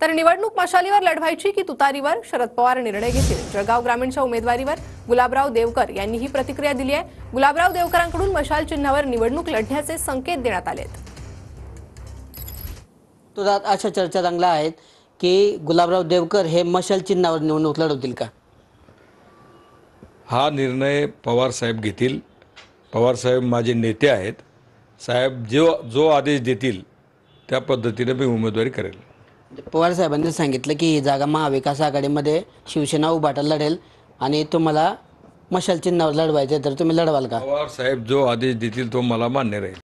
तर निवडणूक मशालीवर लढवायची की तुतारीवर शरद पवार निर्णय घेतील जळगाव ग्रामीणच्या उमेदवारीवर गुलाबराव देवकर यांनी ही प्रतिक्रिया दिली आहे गुलाबराव देवकरांकडून मशाल चिन्हावर निवडणूक लढण्याचे संकेत देण्यात आले अशा चर्चा चांगल्या आहेत की गुलाबराव देवकर हे मशाल चिन्हावर निवडणूक लढवतील का हा निर्णय पवार साहेब घेतील पवार साहेब माझे नेते आहेत साहेब जो जो आदेश देतील त्या पद्धतीने मी उमेदवारी करेल पवार साहेबांनी सांगितलं की ही जागा महाविकास आघाडीमध्ये शिवसेना उभाटा लढेल आणि तुम्हाला मशाल चिन्हावर लढवायचे तर तुम्ही लढवाल का पवार साहेब जो आदेश देतील तो मला मान्य राहील